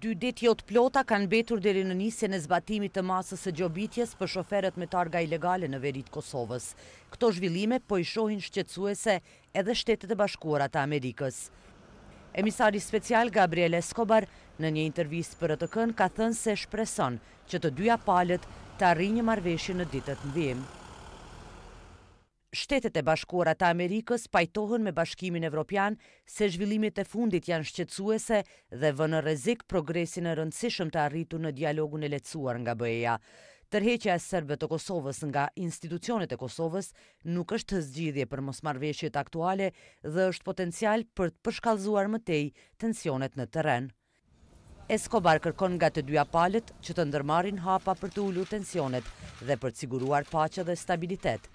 dy dit jot plota kanë betur dheri në nisje në zbatimit të masës e gjobitjes për shoferet me targa ilegale në verit Kosovës. Këto zhvillime po i shohin shqetsuese edhe shtetet e bashkuarat e Amerikës. Emisari special Gabriel Escobar në një intervjist për rëtëkën ka thënë se shpreson që të dyja palët të arri një marveshje në ditët në vimë shtetet e bashkuara të Amerikës pajtohen me bashkimin evropian se zhvillimit e fundit janë shqetsuese dhe vë në rezik progresin e rëndësishëm të arritu në dialogun e lecuar nga bëjeja. Tërheqja e Serbët të Kosovës nga institucionet e Kosovës nuk është të zgjidhje për mosmarveshjet aktuale dhe është potencial për të përshkallzuar mëtej tensionet në teren. Eskobar kërkon nga të dyja palët që të ndërmarin hapa për të ullu tensionet dhe për të siguruar pacha dhe stabilitet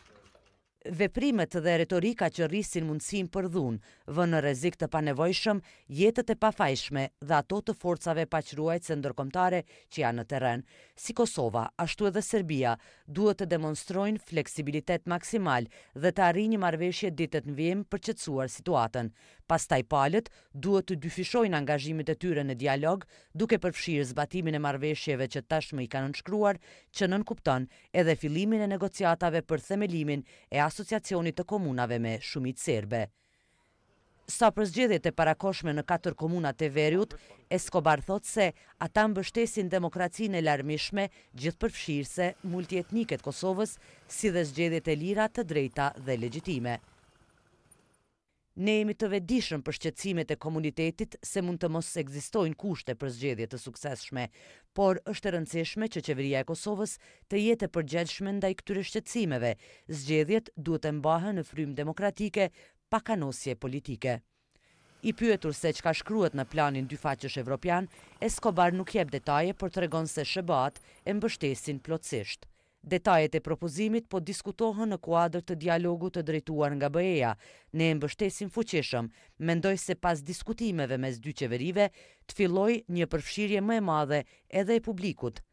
veprimet dhe retorika që rrisin mundësim për dhun, vë në rezik të panevojshëm, jetët e pafajshme dhe ato të forcave paqruajt se ndërkomtare që janë në teren. Si Kosova, ashtu edhe Serbia, duhet të demonstrojnë fleksibilitet maksimal dhe të arri një marveshje ditet në vjem për qëtësuar situatën. Pas taj palët, duhet të dyfishojnë angazhimit e tyre në dialog, duke përfshirë zbatimin e marveshjeve që tashme i kanë nënshkruar, që nënkupton edhe filimin e negociatave për themelimin e Asociacionit të Komunave me Shumit Serbe. Sa për zgjedhjet e parakoshme në katër komunat e verjut, Eskobar thot se ata mbështesin demokracin e larmishme gjithë përfshirëse multietniket Kosovës si dhe zgjedhjet e lira të drejta dhe legjitime. Ne jemi të vedishëm për shqecimet e komunitetit se mund të mos egzistojnë kushte për zgjedhje të sukseshme, por është rëndësishme që qeveria e Kosovës të jetë e ndaj këtyre shqecimeve. Zgjedhjet duhet të mbahen në frymë demokratike, pa kanosje politike. I pyetur se që ka në planin dy faqësh evropian, Escobar nuk jep detaje për të regon se shëbat e mbështesin plotësisht. Detajet e propozimit po diskutohën në kuadrë të dialogu të drejtuar nga bëjeja. Ne e mbështesim fuqeshëm, mendoj se pas diskutimeve mes dy qeverive, të filloj një përfshirje më e madhe edhe e publikut.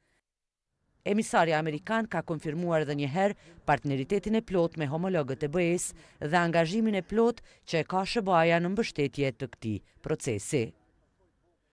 Emisari Amerikan ka konfirmuar edhe njëherë partneritetin e plot me homologët e bëjes dhe angazhimin e plot që e ka shëbaja në mbështetje të këti procesi.